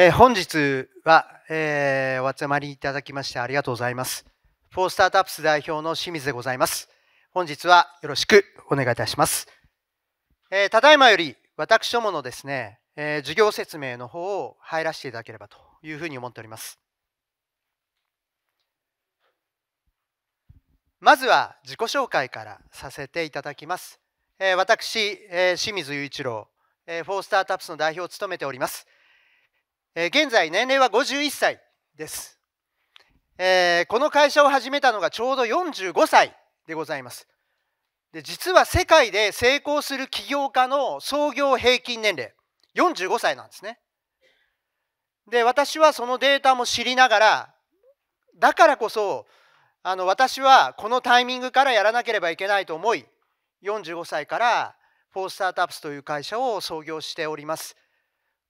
えー、本日は、えー、お集まりいただきましてありがとうございます。フォースタートアップス代表の清水でございます。本日はよろしくお願いいたします。えー、ただいまより私どものですね、えー、授業説明の方を入らせていただければというふうに思っております。まずは自己紹介からさせていただきます。えー、私、えー、清水雄一郎、えー、フォースタートアップスの代表を務めております。え現在年齢は51歳です、えこの会社を始めたのがちょうど45歳でございますで実は世界で成功する起業家の創業平均年齢45歳なんですねで私はそのデータも知りながらだからこそあの私はこのタイミングからやらなければいけないと思い45歳からフォースタートアップスという会社を創業しております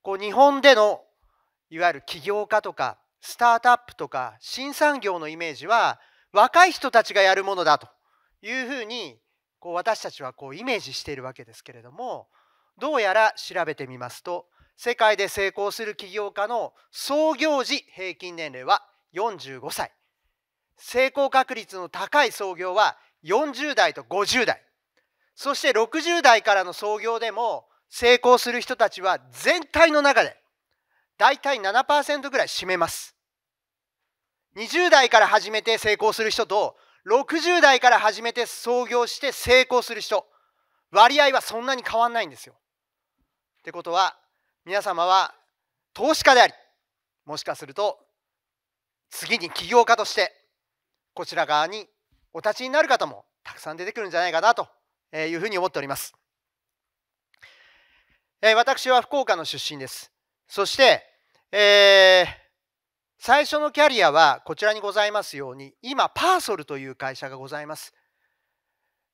こう日本でのいわゆる起業家とかスタートアップとか新産業のイメージは若い人たちがやるものだというふうにこう私たちはこうイメージしているわけですけれどもどうやら調べてみますと世界で成功する起業家の創業時平均年齢は45歳成功確率の高い創業は40代と50代そして60代からの創業でも成功する人たちは全体の中で大体7%ぐらい占めます20代から始めて成功する人と60代から始めて創業して成功する人割合はそんなに変わんないんですよ。ってことは皆様は投資家でありもしかすると次に起業家としてこちら側にお立ちになる方もたくさん出てくるんじゃないかなというふうに思っております。私は福岡の出身です。そしてえー、最初のキャリアはこちらにございますように今パーソルという会社がございます、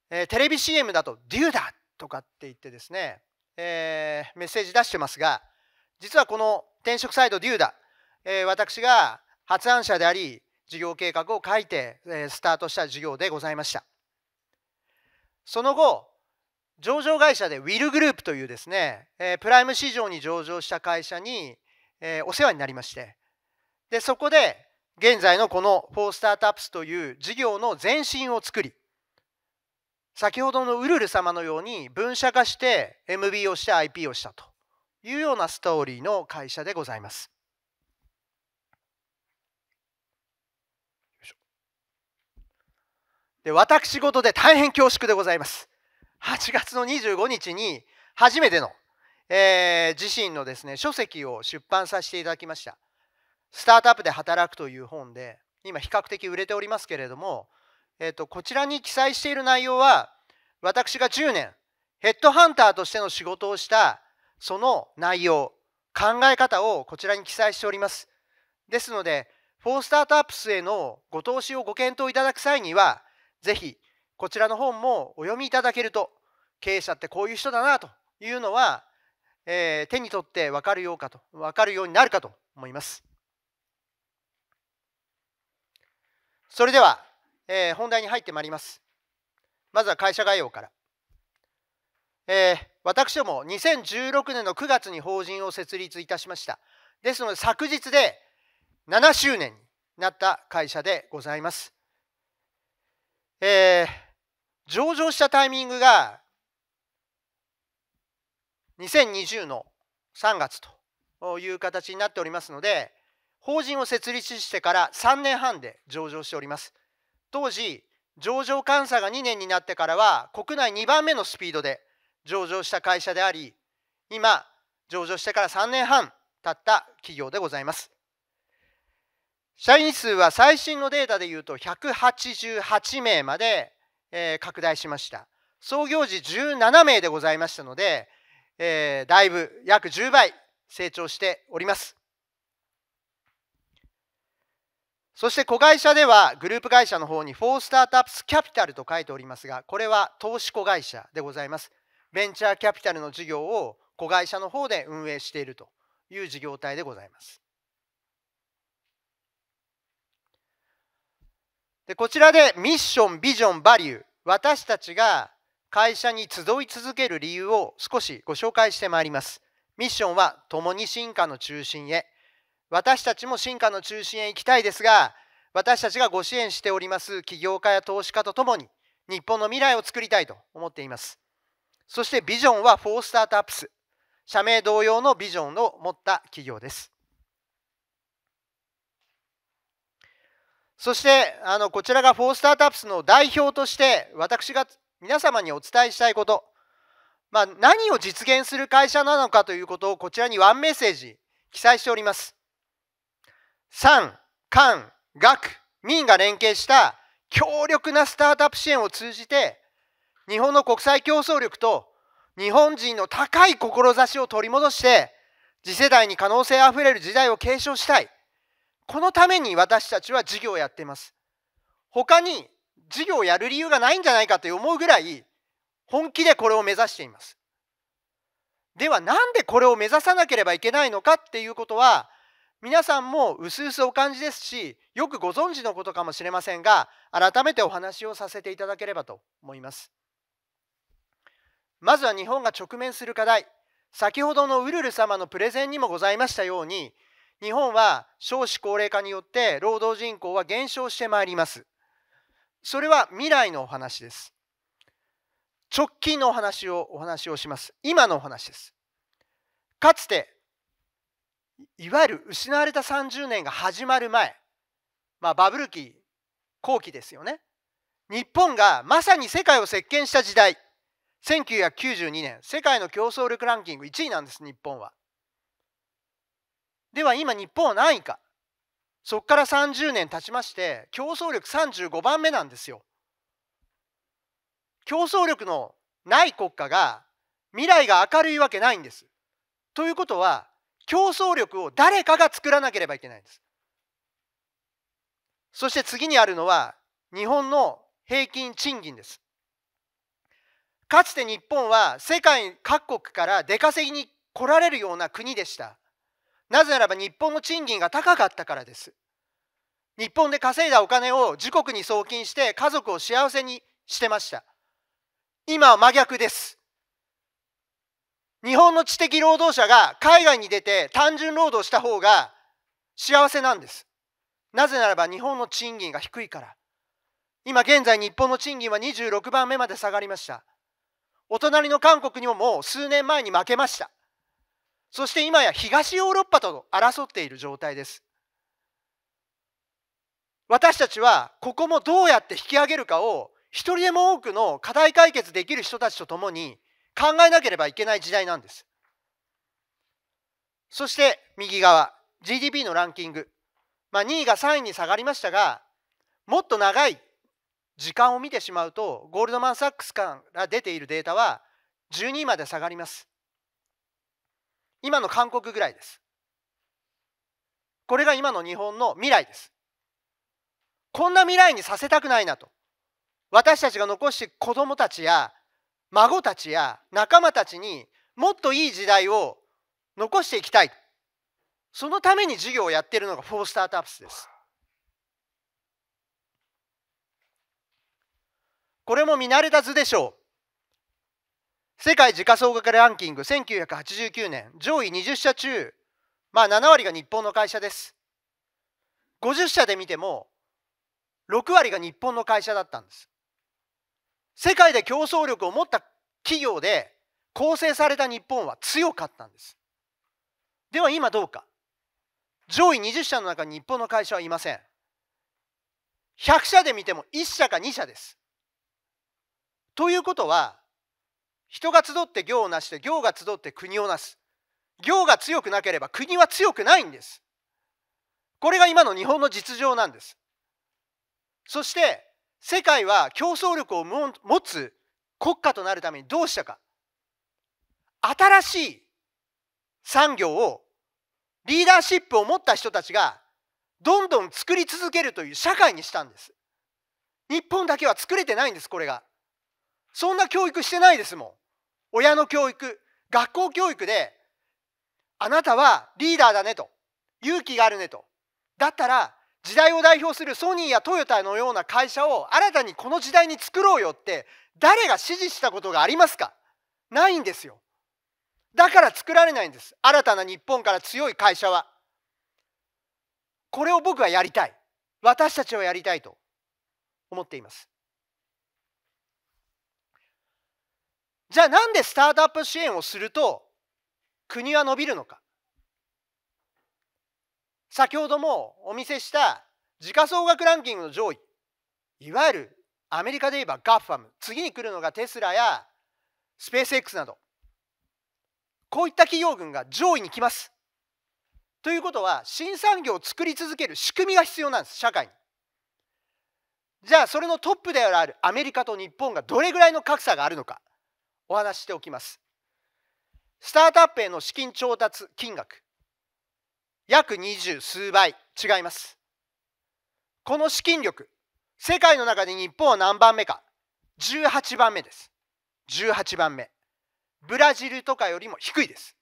えー、テレビ CM だと「デューダとかって言ってですね、えー、メッセージ出してますが実はこの転職サイトデューダ。えー、私が発案者であり事業計画を書いて、えー、スタートした事業でございましたその後上場会社でウィルグループというですね、えー、プライム市場に上場した会社にえー、お世話になりましてでそこで現在のこの4スタートアップスという事業の前身を作り先ほどのウルル様のように分社化して MB をして IP をしたというようなストーリーの会社でございます。で私事で大変恐縮でございます。8月の25日に初めてのえー、自身のですね書籍を出版させていただきました「スタートアップで働く」という本で今比較的売れておりますけれども、えーと、こちらに記載している内容は私が10年ヘッドハンターとしての仕事をしたその内容考え方をこちらに記載しておりますですのでフォースタートアップスへのご投資をご検討いただく際にはぜひこちらの本もお読みいただけると経営者ってこういう人だなというのはえー、手に取って分かるようかと分かるようになるかと思いますそれでは、えー、本題に入ってまいりますまずは会社概要から、えー、私ども2016年の9月に法人を設立いたしましたですので昨日で7周年になった会社でございます、えー、上場したタイミングが2020の3月という形になっておりますので法人を設立してから3年半で上場しております当時上場監査が2年になってからは国内2番目のスピードで上場した会社であり今上場してから3年半経った企業でございます社員数は最新のデータでいうと188名まで拡大しました創業時17名でございましたのでえー、だいぶ約10倍成長しております。そして子会社ではグループ会社の方に4スタートアップスキャピタルと書いておりますがこれは投資子会社でございますベンチャーキャピタルの事業を子会社の方で運営しているという事業体でございますでこちらでミッションビジョンバリュー私たちが会社に集い続ける理由を少しご紹介してまいります。ミッションは共に進化の中心へ。私たちも進化の中心へ行きたいですが、私たちがご支援しております起業家や投資家とともに、日本の未来を作りたいと思っています。そしてビジョンはフォースタートアップス。社名同様のビジョンを持った企業です。そしてあのこちらがフォースタートアップスの代表として私が皆様にお伝えしたいこと、まあ、何を実現する会社なのかということをこちらにワンメッセージ記載しております。産、官、学、民が連携した強力なスタートアップ支援を通じて日本の国際競争力と日本人の高い志を取り戻して次世代に可能性あふれる時代を継承したいこのために私たちは事業をやっています他に事業をやる理由がないんじゃないかと思うぐらい本気でこれを目指しています。ではなんでこれを目指さなければいけないのかっていうことは皆さんもうすうすお感じですしよくご存知のことかもしれませんが改めてお話をさせていただければと思います。まずは日本が直面する課題先ほどのウルル様のプレゼンにもございましたように日本は少子高齢化によって労働人口は減少してまいります。それは未来のお話です。直近のお話をお話をします。今のお話です。かつていわゆる失われた30年が始まる前、まあ、バブル期後期ですよね日本がまさに世界を席巻した時代1992年世界の競争力ランキング1位なんです日本はでは今日本は何位かそこから30年経ちまして競争力35番目なんですよ。競争力のない国家が未来が明るいわけないんです。ということは競争力を誰かが作らなければいけないんです。そして次にあるのは日本の平均賃金です。かつて日本は世界各国から出稼ぎに来られるような国でした。なぜならば日本の賃金が高かったからです日本で稼いだお金を自国に送金して家族を幸せにしてました今は真逆です日本の知的労働者が海外に出て単純労働した方が幸せなんですなぜならば日本の賃金が低いから今現在日本の賃金は26番目まで下がりましたお隣の韓国にももう数年前に負けましたそして今や東ヨーロッパと争っている状態です私たちはここもどうやって引き上げるかを一人でも多くの課題解決できる人たちと共に考えなければいけない時代なんですそして右側 GDP のランキング、まあ、2位が3位に下がりましたがもっと長い時間を見てしまうとゴールドマン・サックスから出ているデータは12位まで下がります今の韓国ぐらいですこれが今の日本の未来ですこんな未来にさせたくないなと私たちが残して子どもたちや孫たちや仲間たちにもっといい時代を残していきたいそのために授業をやっているのがフォースタートアップスですこれも見慣れた図でしょう世界時価総額ランキング1989年上位20社中、まあ、7割が日本の会社です50社で見ても6割が日本の会社だったんです世界で競争力を持った企業で構成された日本は強かったんですでは今どうか上位20社の中に日本の会社はいません100社で見ても1社か2社ですということは人が集って行をなして行が集って国をなす行が強くなければ国は強くないんですこれが今の日本の実情なんですそして世界は競争力を持つ国家となるためにどうしたか新しい産業をリーダーシップを持った人たちがどんどん作り続けるという社会にしたんです日本だけは作れてないんですこれがそんな教育してないですもん親の教育学校教育であなたはリーダーだねと勇気があるねとだったら時代を代表するソニーやトヨタのような会社を新たにこの時代に作ろうよって誰が指示したことがありますかないんですよだから作られないんです新たな日本から強い会社はこれを僕はやりたい私たちはやりたいと思っていますじゃあなんでスタートアップ支援をすると国は伸びるのか先ほどもお見せした時価総額ランキングの上位いわゆるアメリカで言えばガッファム次に来るのがテスラやスペース X などこういった企業群が上位に来ます。ということは新産業を作り続ける仕組みが必要なんです社会に。じゃあそれのトップであるアメリカと日本がどれぐらいの格差があるのかお話しておきますスタートアップへの資金調達金額約二十数倍違いますこの資金力世界の中で日本は何番目か18番目です18番目ブラジルとかよりも低いです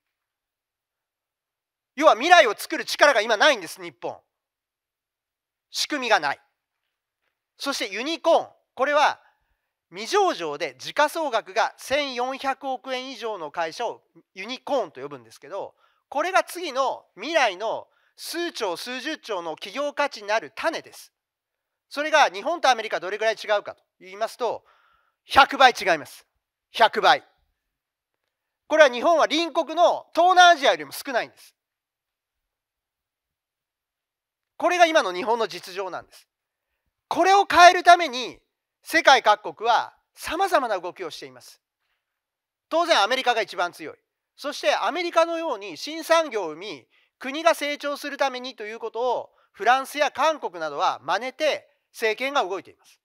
要は未来を作る力が今ないんです日本仕組みがないそしてユニコーンこれは未上場で時価総額が1400億円以上の会社をユニコーンと呼ぶんですけどこれが次の未来の数兆数十兆の企業価値になる種ですそれが日本とアメリカどれぐらい違うかと言いますと100倍違います100倍これは日本は隣国の東南アジアよりも少ないんですこれが今の日本の実情なんですこれを変えるために世界各国はさまざまな動きをしています当然アメリカが一番強いそしてアメリカのように新産業を生み国が成長するためにということをフランスや韓国などは真似て政権が動いています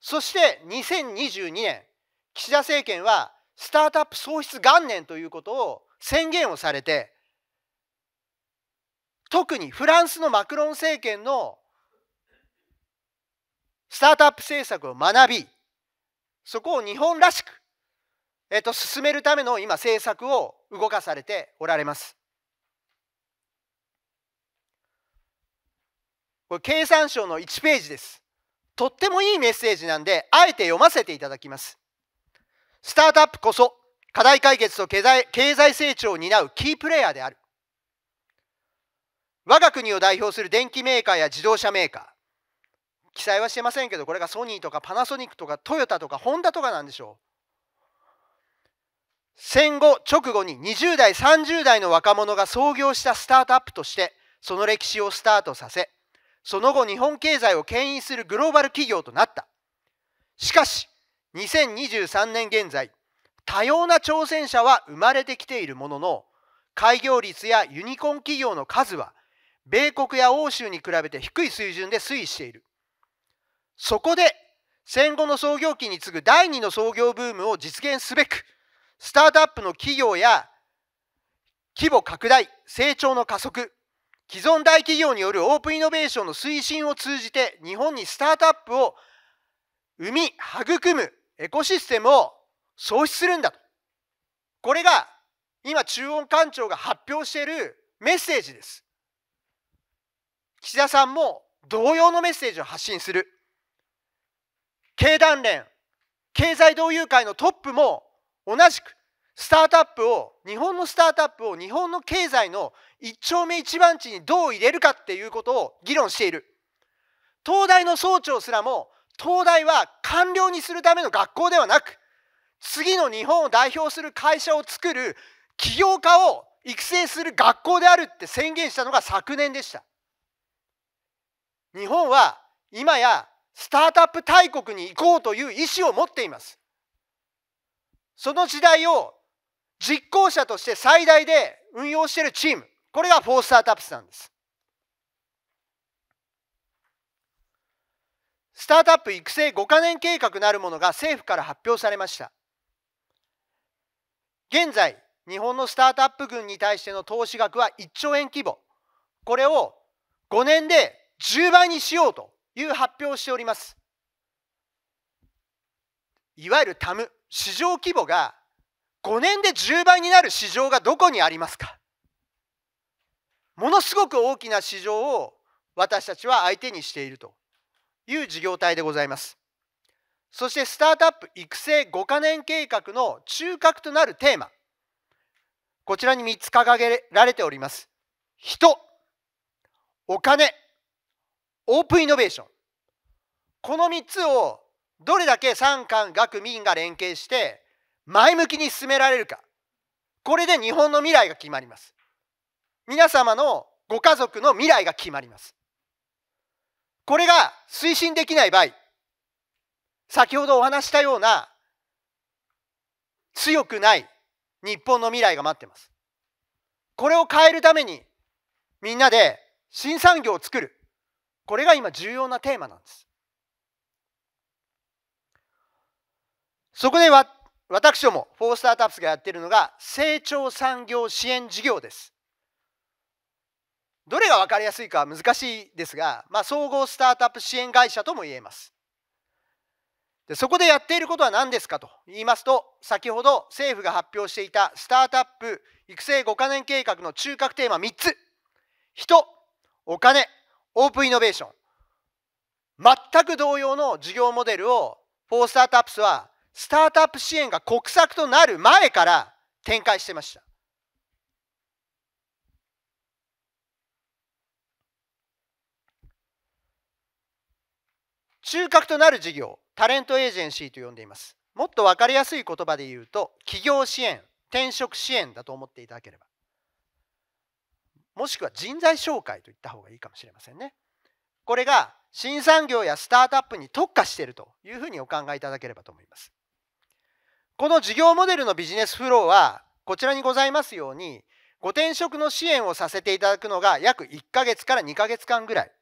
そして2022年岸田政権はスタートアップ創出元年ということを宣言をされて特にフランスのマクロン政権のスタートアップ政策を学びそこを日本らしく、えっと進めるための今政策を動かされておられます。これ経産省の1ページです。とってもいいメッセージなんであえて読ませていただきます。スタートアップこそ課題解決と経済経済成長を担うキープレーヤーである。我が国を代表する電機メーカーや自動車メーカー記載はしてませんけどこれがソニーとかパナソニックとかトヨタとかホンダとかなんでしょう戦後直後に20代30代の若者が創業したスタートアップとしてその歴史をスタートさせその後日本経済を牽引するグローバル企業となったしかし2023年現在多様な挑戦者は生まれてきているものの開業率やユニコーン企業の数は米国や欧州に比べて低い水準で推移しているそこで戦後の創業期に次ぐ第2の創業ブームを実現すべくスタートアップの企業や規模拡大成長の加速既存大企業によるオープンイノベーションの推進を通じて日本にスタートアップを生み育むエコシステムを創出するんだとこれが今中央官庁が発表しているメッセージです岸田さんも同様のメッセージを発信する経団連経済同友会のトップも同じくスタートアップを日本のスタートアップを日本の経済の一丁目一番地にどう入れるかっていうことを議論している東大の総長すらも東大は官僚にするための学校ではなく次の日本を代表する会社を作る起業家を育成する学校であるって宣言したのが昨年でした日本は今やスタートアップ大国に行こうという意思を持っていますその時代を実行者として最大で運用しているチームこれがフォースタートアップスなんですスタートアップ育成5か年計画なるものが政府から発表されました現在日本のスタートアップ群に対しての投資額は1兆円規模これを5年で10倍にしようという発表をしております。いわゆるタム市場規模が5年で10倍になる市場がどこにありますかものすごく大きな市場を私たちは相手にしているという事業体でございます。そしてスタートアップ育成5カ年計画の中核となるテーマこちらに3つ掲げられております。人お金オープンイノベーションこの3つをどれだけ産官学民が連携して前向きに進められるかこれで日本の未来が決まります皆様のご家族の未来が決まりますこれが推進できない場合先ほどお話したような強くない日本の未来が待ってますこれを変えるためにみんなで新産業を作るこれが今重要なテーマなんですそこでは私どもフォースタートアップスがやっているのが成長産業支援事業ですどれが分かりやすいかは難しいですが、まあ、総合スタートアップ支援会社とも言えますでそこでやっていることは何ですかと言いますと先ほど政府が発表していたスタートアップ育成5カ年計画の中核テーマ3つ人お金オープンイノベーション全く同様の事業モデルをフォースタートアップスはスタートアップ支援が国策となる前から展開してました。中核となる事業タレントエージェンシーと呼んでいますもっと分かりやすい言葉で言うと企業支援転職支援だと思っていただければもしくは人材紹介といった方がいいかもしれませんね。これが新産業やスタートアップに特化しているというふうにお考えいただければと思います。この事業モデルのビジネスフローはこちらにございますようにご転職の支援をさせていただくのが約1ヶ月から2ヶ月間ぐらい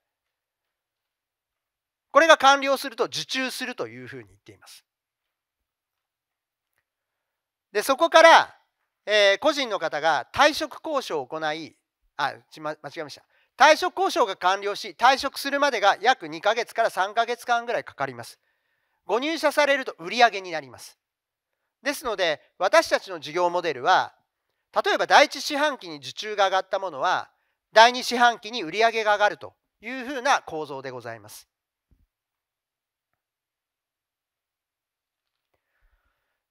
これが完了すると受注するというふうに言っています。でそこから、えー、個人の方が退職交渉を行いあ、間違えました。退職交渉が完了し、退職するまでが約2ヶ月から3ヶ月間ぐらいかかります。ご入社されると売上になります。ですので、私たちの事業モデルは、例えば第1四半期に受注が上がったものは、第2四半期に売上が上がるというふうな構造でございます。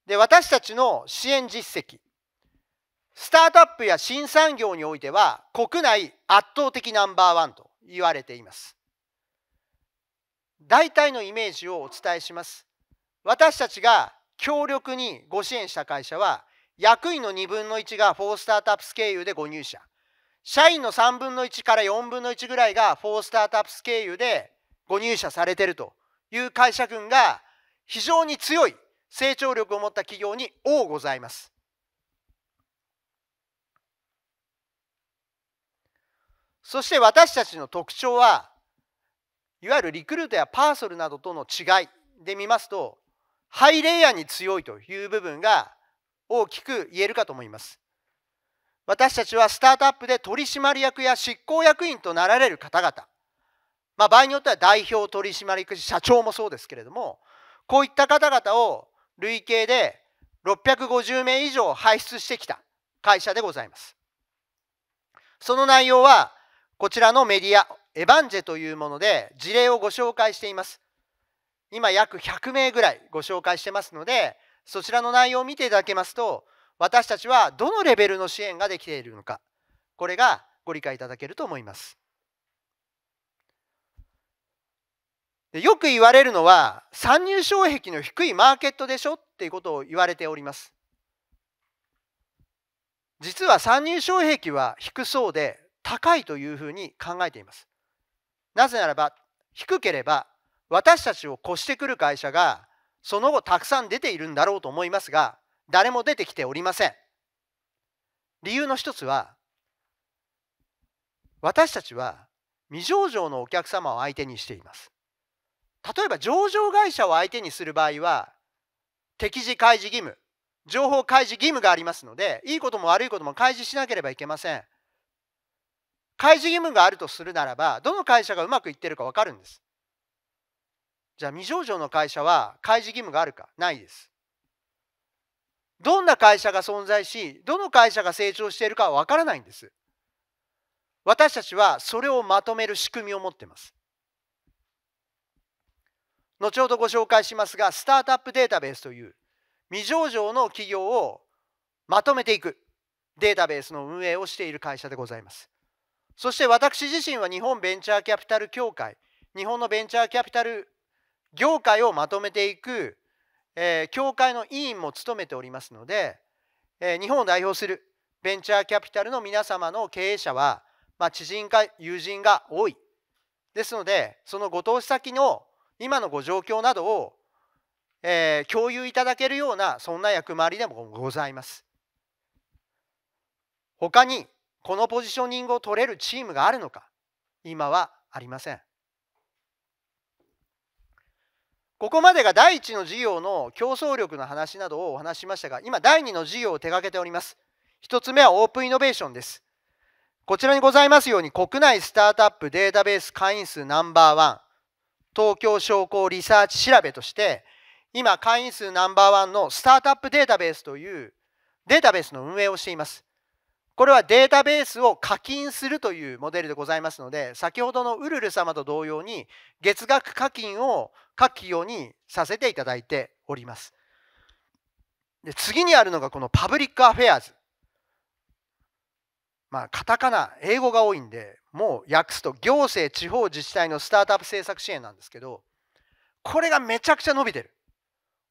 で私たちの支援実績スタートアップや新産業においては国内圧倒的ナンバーワンと言われています大体のイメージをお伝えします私たちが強力にご支援した会社は役員の2分の1がフォースタートアップス経由でご入社社員の3分の1から4分の1ぐらいがフォースタートアップス経由でご入社されてるという会社群が非常に強い成長力を持った企業に多ございますそして私たちの特徴はいわゆるリクルートやパーソルなどとの違いで見ますとハイレイヤーに強いという部分が大きく言えるかと思います。私たちはスタートアップで取締役や執行役員となられる方々、まあ、場合によっては代表取締役社長もそうですけれどもこういった方々を累計で650名以上輩出してきた会社でございます。その内容はこちらのメディアエヴァンジェというもので事例をご紹介しています今約100名ぐらいご紹介してますのでそちらの内容を見ていただけますと私たちはどのレベルの支援ができているのかこれがご理解いただけると思いますでよく言われるのは参入障壁の低いマーケットでしょっていうことを言われております実は参入障壁は低そうで高いというふうに考えていますなぜならば低ければ私たちを越してくる会社がその後たくさん出ているんだろうと思いますが誰も出てきておりません理由の一つは私たちは未上場のお客様を相手にしています例えば上場会社を相手にする場合は適時開示義務情報開示義務がありますのでいいことも悪いことも開示しなければいけません開示義務があるとするならばどの会社がうまくいってるか分かるんですじゃあ未上場の会社は開示義務があるかないですどんな会社が存在しどの会社が成長しているかは分からないんです私たちはそれをまとめる仕組みを持ってます後ほどご紹介しますがスタートアップデータベースという未上場の企業をまとめていくデータベースの運営をしている会社でございますそして私自身は日本ベンチャーキャピタル協会日本のベンチャーキャピタル業界をまとめていく、えー、協会の委員も務めておりますので、えー、日本を代表するベンチャーキャピタルの皆様の経営者は、まあ、知人か友人が多いですのでそのご投資先の今のご状況などを、えー、共有いただけるようなそんな役回りでもございます。他にこのポジショニングを取れるチームがあるのか今はありませんここまでが第1の事業の競争力の話などをお話しましたが今第2の事業を手掛けております1つ目はオープンイノベーションですこちらにございますように国内スタートアップデータベース会員数ナンバーワン東京商工リサーチ調べとして今会員数ナンバーワンのスタートアップデータベースというデータベースの運営をしていますこれはデータベースを課金するというモデルでございますので、先ほどのウルル様と同様に、月額課金を書きようにさせていただいております。で次にあるのがこのパブリックアフェアーズ。まあ、カタカナ、英語が多いんで、もう訳すと行政、地方自治体のスタートアップ政策支援なんですけど、これがめちゃくちゃ伸びてる。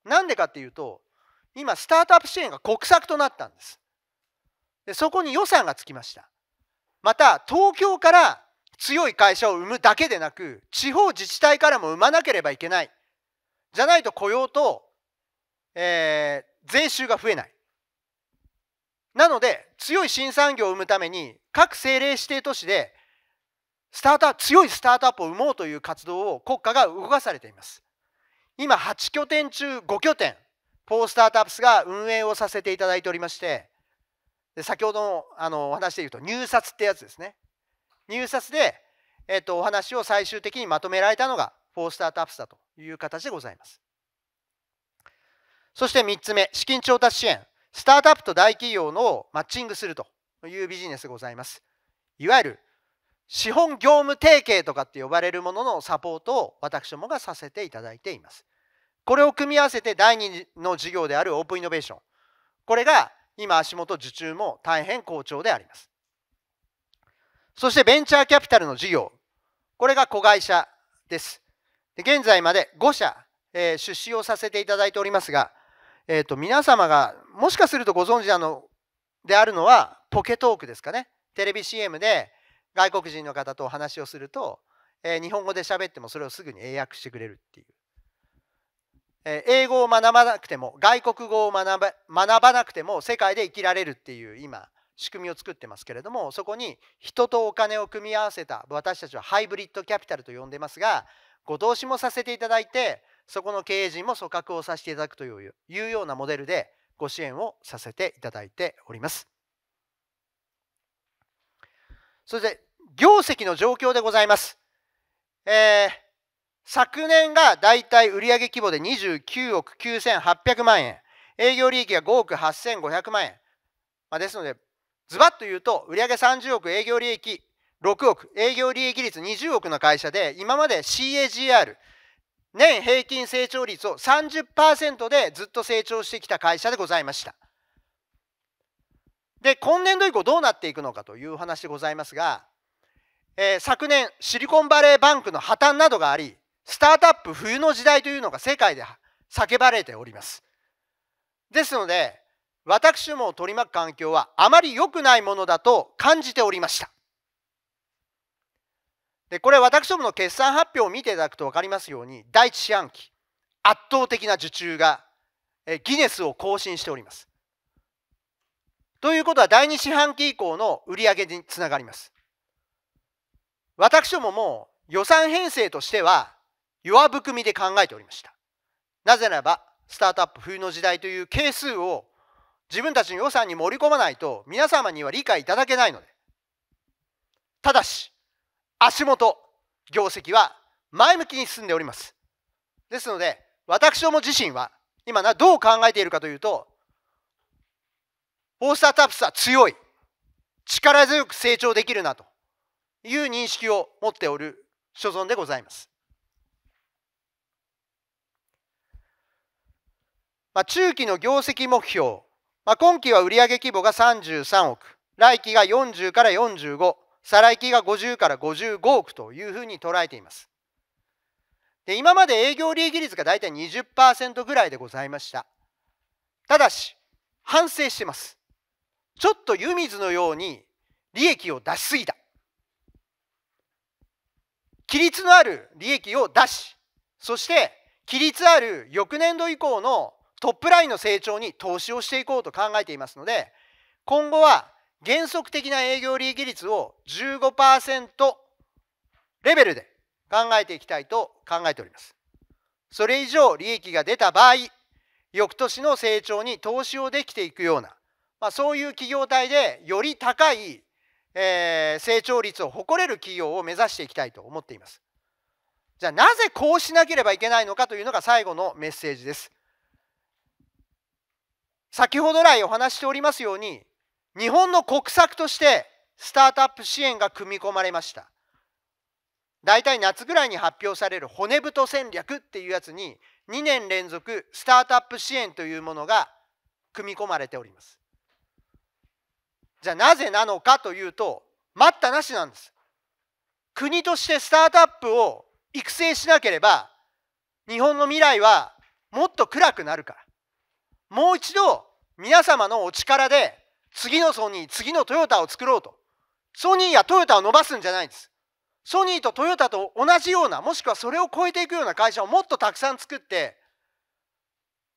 なんでかっていうと、今、スタートアップ支援が国策となったんです。でそこに予算がつきましたまた東京から強い会社を生むだけでなく地方自治体からも生まなければいけないじゃないと雇用と、えー、税収が増えないなので強い新産業を生むために各政令指定都市でスタートアップ強いスタートアップを生もうという活動を国家が動かされています今8拠点中5拠点ポースタートアップスが運営をさせていただいておりましてで先ほどのあのお話で言うと入札ってやつですね入札で、えー、とお話を最終的にまとめられたのがフォースタートアップスだという形でございますそして3つ目資金調達支援スタートアップと大企業のマッチングするというビジネスでございますいわゆる資本業務提携とかって呼ばれるもののサポートを私どもがさせていただいていますこれを組み合わせて第2の事業であるオープンイノベーションこれが今足元受注も大変好調でありますそしてベンチャーキャピタルの事業これが子会社です現在まで5社、えー、出資をさせていただいておりますが、えーと、皆様がもしかするとご存知なのであるのはポケトークですかねテレビ CM で外国人の方とお話をすると、えー、日本語で喋ってもそれをすぐに英訳してくれるっていう英語を学ばなくても外国語を学ば学ばなくても世界で生きられるっていう今仕組みを作ってますけれどもそこに人とお金を組み合わせた私たちはハイブリッドキャピタルと呼んでますがご投資もさせていただいてそこの経営陣も組閣をさせていただくといういうようなモデルでご支援をさせていただいております。それで業績の状況でございます。えー昨年がだいたい売上規模で29億9800万円、営業利益が5億8500万円。まあ、ですので、ズバッと言うと、売上30億、営業利益6億、営業利益率20億の会社で、今まで CAGR、年平均成長率を30%でずっと成長してきた会社でございました。で、今年度以降どうなっていくのかという話でございますが、えー、昨年シリコンバレーバンクの破綻などがありスタートアップ冬の時代というのが世界で叫ばれております。ですので私も取り巻く環境はあまり良くないものだと感じておりました。でこれ私どもの決算発表を見ていただくと分かりますように第一四半期圧倒的な受注がギネスを更新しております。ということは第2四半期以降の売り上げにつながります。私どもも予算編成としては弱含みで考えておりましたなぜならばスタートアップ冬の時代という係数を自分たちの予算に盛り込まないと皆様には理解いただけないのでただし足元業績は前向きに進んでおりますですので私ども自身は今などう考えているかというとフォースタートアップスは強い力強く成長できるなという認識を持っておる所存でございますまあ、中期の業績目標、まあ、今期は売上規模が33億、来期が40から45、再来期が50から55億というふうに捉えています。で今まで営業利益率が大体20%ぐらいでございました。ただし、反省してます。ちょっと湯水のように利益を出しすぎた。規律のある利益を出し、そして規律ある翌年度以降のトップラインの成長に投資をしていこうと考えていますので今後は原則的な営業利益率を15%レベルで考えていきたいと考えております。それ以上利益が出た場合翌年の成長に投資をできていくような、まあ、そういう企業体でより高い、えー、成長率を誇れる企業を目指していきたいと思っています。じゃあなぜこうしなければいけないのかというのが最後のメッセージです。先ほど来お話しておりますように日本の国策としてスタートアップ支援が組み込まれました大体夏ぐらいに発表される骨太戦略っていうやつに2年連続スタートアップ支援というものが組み込まれておりますじゃあなぜなのかというと待ったなしなんです国としてスタートアップを育成しなければ日本の未来はもっと暗くなるからもう一度皆様のお力で次のソニー次のトヨタを作ろうとソニーやトヨタを伸ばすんじゃないんですソニーとトヨタと同じようなもしくはそれを超えていくような会社をもっとたくさん作って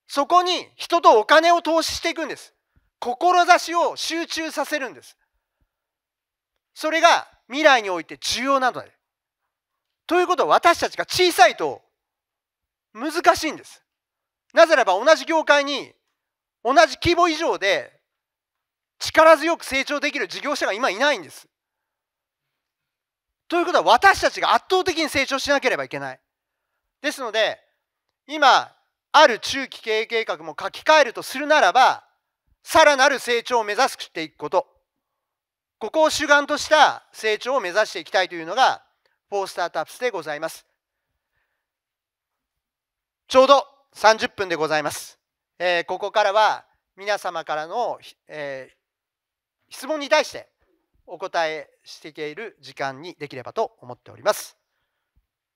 そこに人とお金を投資していくんです志を集中させるんですそれが未来において重要なのでということは私たちが小さいと難しいんですなぜならば同じ業界に同じ規模以上で力強く成長できる事業者が今いないんです。ということは私たちが圧倒的に成長しなければいけない。ですので今ある中期経営計画も書き換えるとするならばさらなる成長を目指していくことここを主眼とした成長を目指していきたいというのがフォースタートアップスでございますちょうど30分でございますえー、ここからは皆様からの、えー、質問に対してお答えしていける時間にできればと思っております。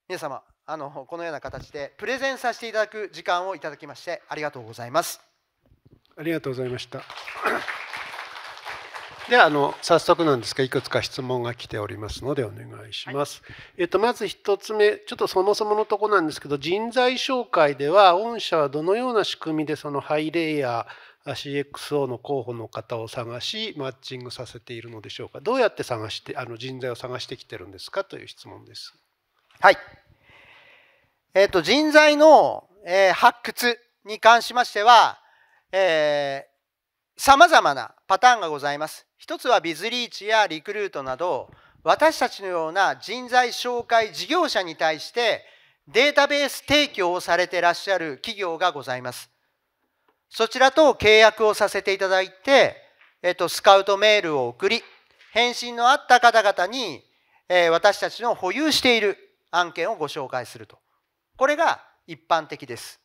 皆様あのこのような形でプレゼンさせていただく時間をいただきましてありがとうございます。ありがとうございました。ではあの早速なんですがいくつか質問が来ておりますのでお願いします。はい、えっと、まず1つ目ちょっとそもそものとこなんですけど人材紹介では御社はどのような仕組みでそのハイレイヤー CXO の候補の方を探しマッチングさせているのでしょうかどうやって探してあの人材を探してきてるんですかという質問です。はい、えっと人材の、えー、発掘に関しましては、えさまざまなパターンがございます。一つはビズリーチやリクルートなど私たちのような人材紹介事業者に対してデータベース提供をされてらっしゃる企業がございます。そちらと契約をさせていただいて、えっと、スカウトメールを送り、返信のあった方々に、えー、私たちの保有している案件をご紹介すると。これが一般的です。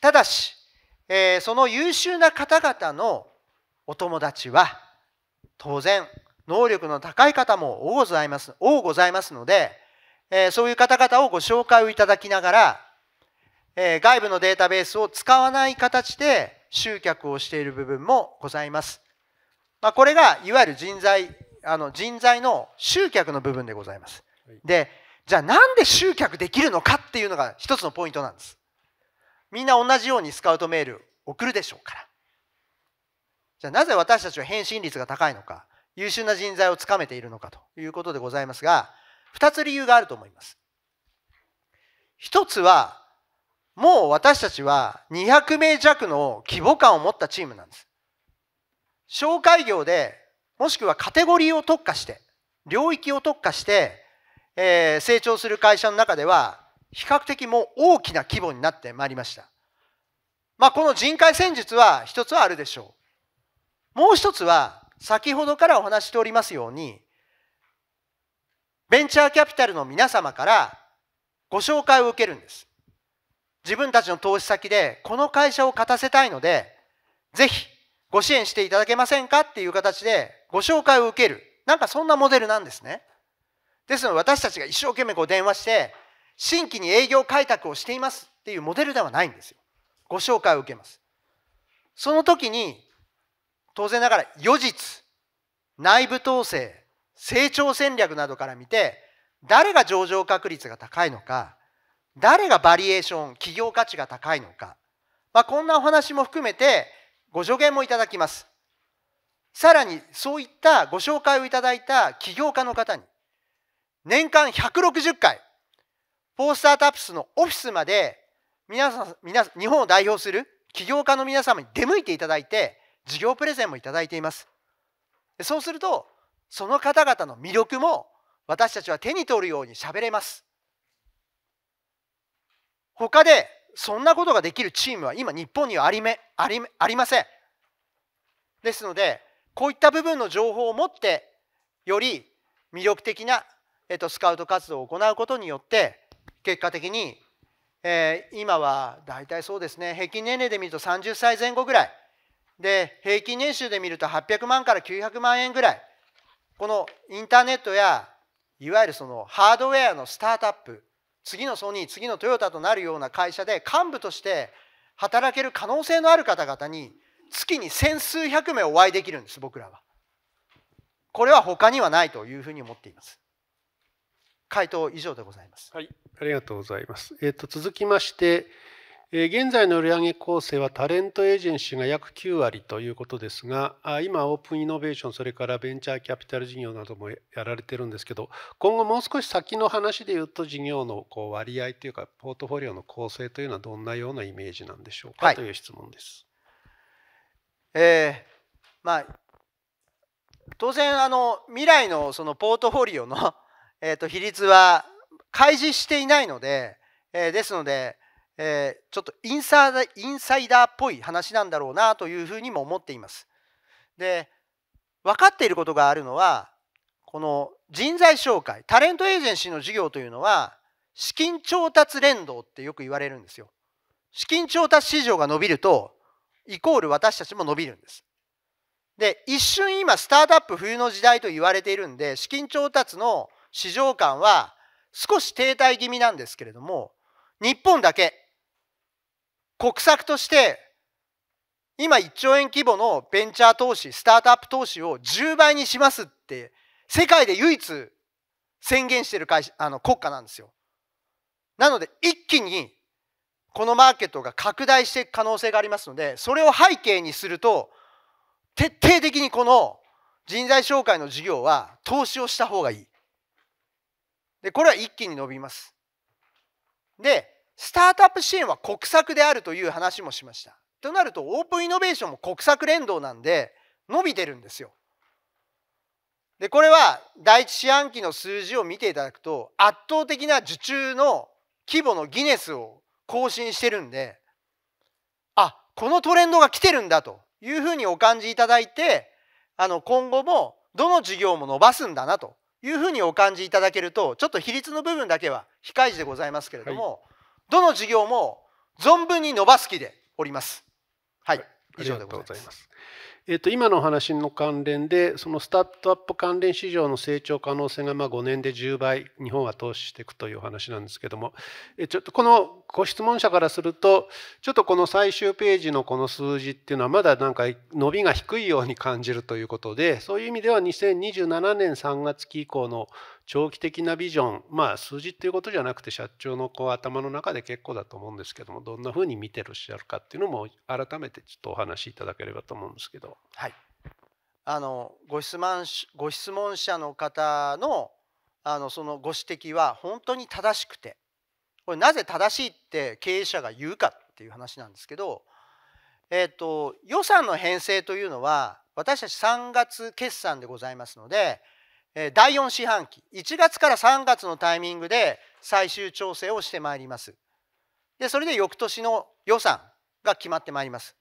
ただし、えー、その優秀な方々のお友達は当然能力の高い方も多ございます多ございますので、えー、そういう方々をご紹介をいただきながら、えー、外部のデータベースを使わない形で集客をしている部分もございます。まあ、これがいわゆる人材あの人材の集客の部分でございます。でじゃあなんで集客できるのかっていうのが一つのポイントなんです。みんな同じようにスカウトメール送るでしょうからじゃあなぜ私たちは返信率が高いのか優秀な人材をつかめているのかということでございますが2つ理由があると思います1つはもう私たちは200名弱の規模感を持ったチームなんです紹介業でもしくはカテゴリーを特化して領域を特化して、えー、成長する会社の中では比較的もう大きな規模になってまいりました。まあ、この人海戦術は一つはあるでしょう。もう一つは先ほどからお話しておりますようにベンチャーキャピタルの皆様からご紹介を受けるんです。自分たちの投資先でこの会社を勝たせたいのでぜひご支援していただけませんかっていう形でご紹介を受けるなんかそんなモデルなんですね。ですので私たちが一生懸命こう電話して新規に営業開拓をしていますっていうモデルではないんですよ。ご紹介を受けます。その時に当然ながら予実、内部統制成長戦略などから見て誰が上場確率が高いのか誰がバリエーション企業価値が高いのか、まあ、こんなお話も含めてご助言もいただきますさらにそういったご紹介をいただいた起業家の方に年間160回フォースタートアップスのオフィスまで皆さん皆日本を代表する起業家の皆様に出向いていただいて事業プレゼンもいただいていますそうするとその方々の魅力も私たちは手に取るように喋れます他でそんなことができるチームは今日本にはありめありありませんですのでこういった部分の情報を持ってより魅力的な、えっと、スカウト活動を行うことによって結果的に、えー、今は大体そうですね平均年齢で見ると30歳前後ぐらいで平均年収で見ると800万から900万円ぐらいこのインターネットやいわゆるそのハードウェアのスタートアップ次のソニー次のトヨタとなるような会社で幹部として働ける可能性のある方々に月に千数百名お会いできるんです僕らは。これは他にはないというふうに思っています。回答以上でございます。はい、ありがとうございます。えっ、ー、と続きまして、えー、現在の売上構成はタレントエージェンシーが約9割ということですが、あ今オープンイノベーションそれからベンチャーキャピタル事業などもやられてるんですけど、今後もう少し先の話で言うと事業のこう割合というかポートフォリオの構成というのはどんなようなイメージなんでしょうか、はい、という質問です。えー、まあ当然あの未来のそのポートフォリオのえーと、比率は開示していないので、えー、ですので、えー、ちょっとインサイダーインサイダーっぽい話なんだろうなというふうにも思っています。で分かっていることがあるのはこの人材紹介タレントエージェンシーの事業というのは資金調達連動ってよく言われるんですよ。資金調達市場が伸びるとイコール私たちも伸びるんです。で一瞬今スタートアップ冬の時代と言われているんで資金調達の市場感は少し停滞気味なんですけれども日本だけ国策として今1兆円規模のベンチャー投資スタートアップ投資を10倍にしますって世界で唯一宣言してる会あの国家なんですよ。なので一気にこのマーケットが拡大していく可能性がありますのでそれを背景にすると徹底的にこの人材紹介の事業は投資をした方がいい。でこれは一気に伸びます。でスタートアップ支援は国策であるという話もしました。となるとオープンイノベーションも国策連動なんで伸びてるんですよ。でこれは第一四半期の数字を見ていただくと圧倒的な受注の規模のギネスを更新してるんであこのトレンドが来てるんだというふうにお感じいただいてあの今後もどの事業も伸ばすんだなというふうにお感じいただけるとちょっと比率の部分だけは非開示でございますけれども、はい、どの事業も存分に伸ばす気でおります。はい、以上でございます。えと、今のお話の関連で、そのスタートアップ関連市場の成長可能性がまあ5年で10倍、日本は投資していくというお話なんですけども、えちょっとこのご質問者からすると、ちょっとこの最終ページのこの数字っていうのは、まだなんか伸びが低いように感じるということで、そういう意味では2027年3月期以降の長期的なビジョンまあ数字っていうことじゃなくて社長のこう頭の中で結構だと思うんですけどもどんなふうに見てらっしゃるかっていうのも改めてちょっとお話しいただければと思うんですけど。はいあのご質問ご質問者の方のあのそのご指摘は本当に正しくてこれなぜ正しいって経営者が言うかっていう話なんですけど、えーと、予算の編成というのは私たち3月決算でございますので第4四半期1月から3月のタイミングで最終調整をしてまいりますでそれで翌年の予算が決まってまいります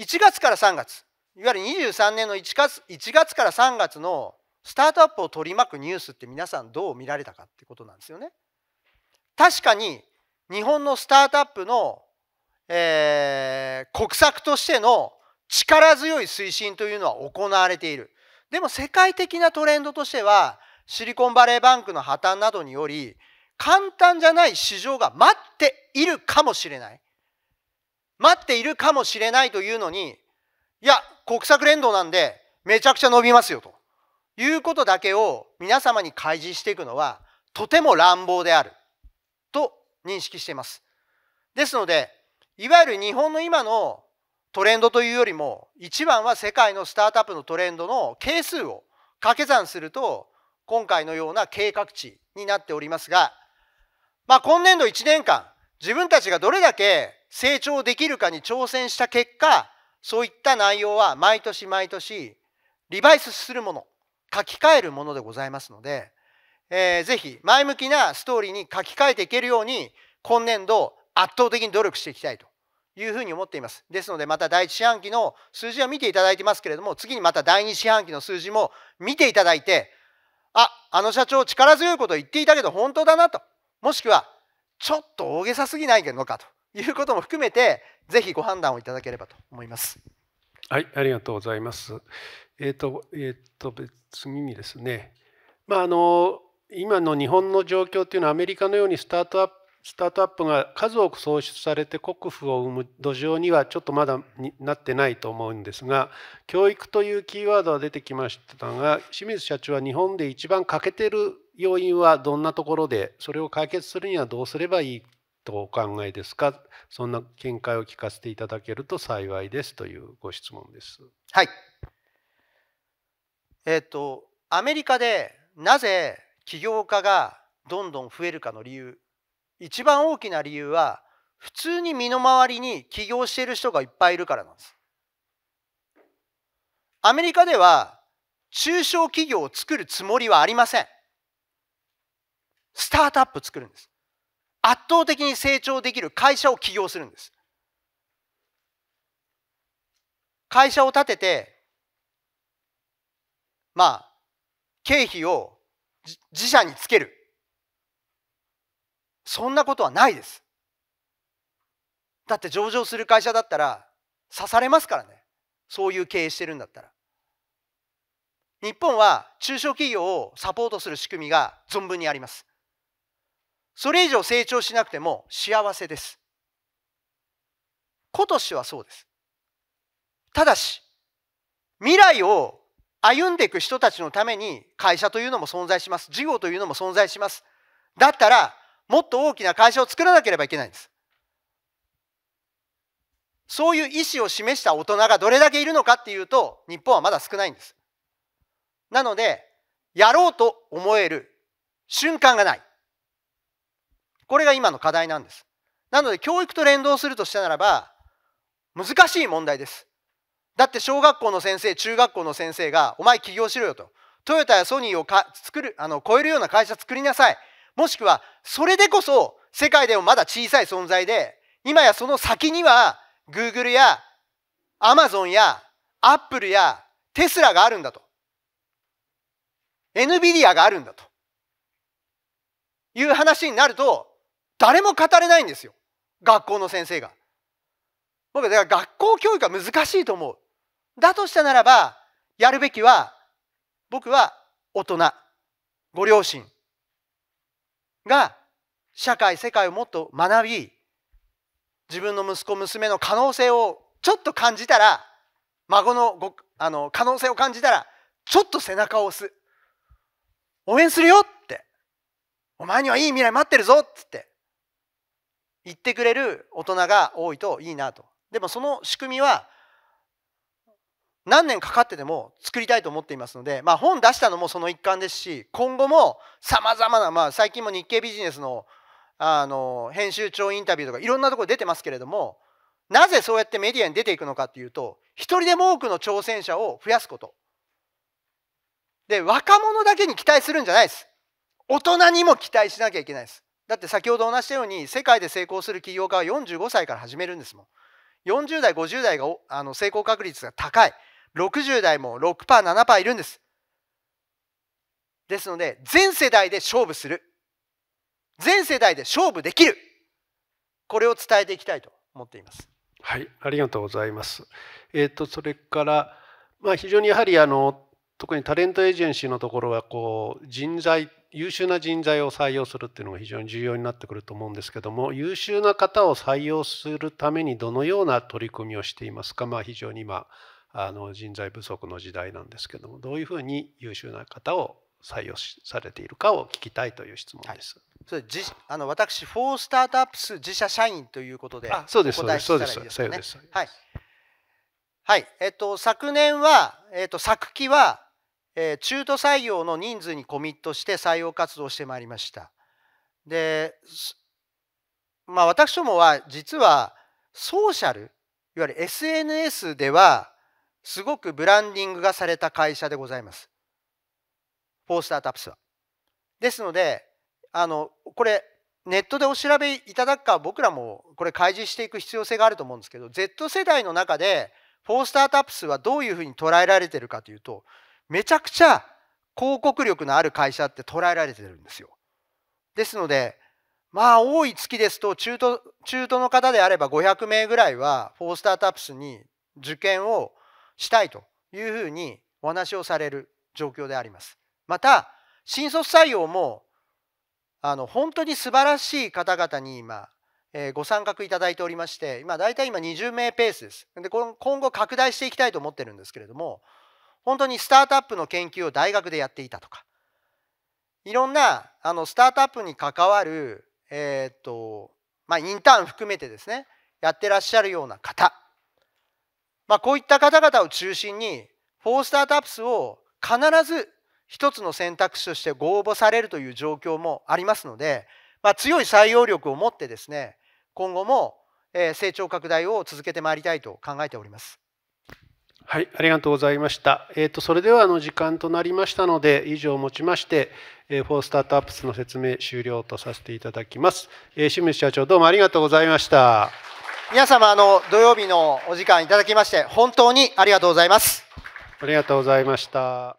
1月から3月いわゆる23年の1月 ,1 月から3月のスタートアップを取り巻くニュースって皆さんどう見られたかってことなんですよね。確かに日本のスタートアップの、えー、国策としての力強い推進というのは行われている。でも世界的なトレンドとしてはシリコンバレーバンクの破綻などにより簡単じゃない市場が待っているかもしれない待っているかもしれないというのにいや国策連動なんでめちゃくちゃ伸びますよということだけを皆様に開示していくのはとても乱暴であると認識しています。ですのでいわゆる日本の今のトレンドというよりも一番は世界のスタートアップのトレンドの係数を掛け算すると今回のような計画値になっておりますが、まあ、今年度1年間自分たちがどれだけ成長できるかに挑戦した結果そういった内容は毎年毎年リバイスするもの書き換えるものでございますので、えー、ぜひ前向きなストーリーに書き換えていけるように今年度圧倒的に努力していきたいというふうに思っています。ですのでまた第一四半期の数字を見ていただいてますけれども次にまた第二四半期の数字も見ていただいてああの社長力強いことを言っていたけど本当だなともしくはちょっと大げさすぎないのかということも含めてぜひご判断をいただければと思います。はい、ありがとうございます。えっ、ー、と、えっ、ー、と、別にですね。まあ、あの、今の日本の状況というのは、アメリカのようにスタートアップスタートアップが数多く創出されて国富を生む土壌にはちょっとまだになってないと思うんですが教育というキーワードは出てきましたが清水社長は日本で一番欠けてる要因はどんなところでそれを解決するにはどうすればいいとお考えですかそんな見解を聞かせていただけると幸いですというご質問です。はいえっ、とアメリカでなぜ起業家がどんどん増えるかの理由一番大きな理由は普通に身の回りに起業している人がいっぱいいるからなんです。アメリカでは中小企業を作るつもりはありません。スタートアップ作るんです。圧倒的に成長できる会社を起業するんです。会社を立ててまあ経費を自社につけるそんなことはないですだって上場する会社だったら刺されますからねそういう経営してるんだったら日本は中小企業をサポートする仕組みが存分にありますそれ以上成長しなくても幸せです今年はそうですただし未来を歩んでいく人たちのために会社というのも存在します事業というのも存在しますだったらもっと大きな会社を作らなければいけないんです。そういう意思を示した大人がどれだけいるのかっていうと日本はまだ少ないんです。なのでやろうと思える瞬間がない。これが今の課題なんです。なので教育と連動するとしたならば難しい問題です。だって小学校の先生中学校の先生が「お前起業しろよ」と「トヨタやソニーをか作るあの超えるような会社作りなさい」もしくはそれでこそ世界でもまだ小さい存在で今やその先にはグーグルやアマゾンやアップルやテスラがあるんだと NVIDIA があるんだという話になると誰も語れないんですよ学校の先生が。僕は、だから学校教育は難しいと思う。だとしたならばやるべきは僕は大人ご両親が社会世界をもっと学び自分の息子娘の可能性をちょっと感じたら孫のごあの可能性を感じたらちょっと背中を押す応援するよってお前にはいい未来待ってるぞっつって言ってくれる大人が多いといいなとでもその仕組みは何年かかってでも作りたいと思っていますので、まあ、本出したのもその一環ですし今後もさまざまな、まあ、最近も日経ビジネスのあの編集長インタビューとかいろんなところ出てますけれどもなぜそうやってメディアに出ていくのかっていうと一人でも多くの挑戦者を増やすことで若者だけに期待するんじゃないです大人にも期待しなきゃいけないですだって先ほど話したように世界で成功する起業家は45歳から始めるんですもん40代50代があの成功確率が高い60代も6%、7%いるんです。ですので、全世代で勝負する。全世代で勝負できる。これを伝えていきたいと思っています。はい、ありがとうございます。えっ、ー、と、それから、まあ、非常にやはりあの特にタレントエージェンシーのところはこう人材優秀な人材を採用するっていうのが非常に重要になってくると思うんですけども優秀な方を採用するためにどのような取り組みをしていますか、まあ、非常に今あの人材不足の時代なんですけどもどういうふうに優秀な方を採用されているかを聞きたいという質問です。はい、それ自あの私フォースタートアップス自社社員ということでお答えしたらいいですね。すすはい。はい。えっと昨年はえっと昨期は、えー、中途採用の人数にコミットして採用活動してまいりました。で、まあ私どもは実はソーシャルいわゆる SNS ではすごくブランディングがされた会社でございます。フォースタータップスは。ですのであのこれネットでお調べいただくか僕らもこれ開示していく必要性があると思うんですけど Z 世代の中でフォースタータップスはどういうふうに捉えられてるかというとめちゃくちゃ広告力のある会社って捉えられてるんですよ。ですのでまあ多い月ですと中途中途の方であれば500名ぐらいはフォースタータップスに受験をしたいというふうにお話をされる状況であります。また新卒採用もあの本当に素晴らしい方々に今、えー、ご参画いただいておりまして今大体今20名ペースです。で今後拡大していきたいと思ってるんですけれども本当にスタートアップの研究を大学でやっていたとかいろんなあのスタートアップに関わる、えーとまあ、インターン含めてですねやってらっしゃるような方まあ、こういった方々を中心にフォースタートアップスを必ず一つの選択肢としてご応募されるという状況もありますので、まあ、強い採用力を持ってですね今後も成長拡大を続けてまいりたいと考えております。はい、ありがとうございました。えっ、ー、とそれではあの時間となりましたので、以上をもちまして、えー、フォースタートアップスの説明終了とさせていただきます。えー、清水社長どうもありがとうございました。皆様あの土曜日のお時間いただきまして本当にありがとうございますありがとうございました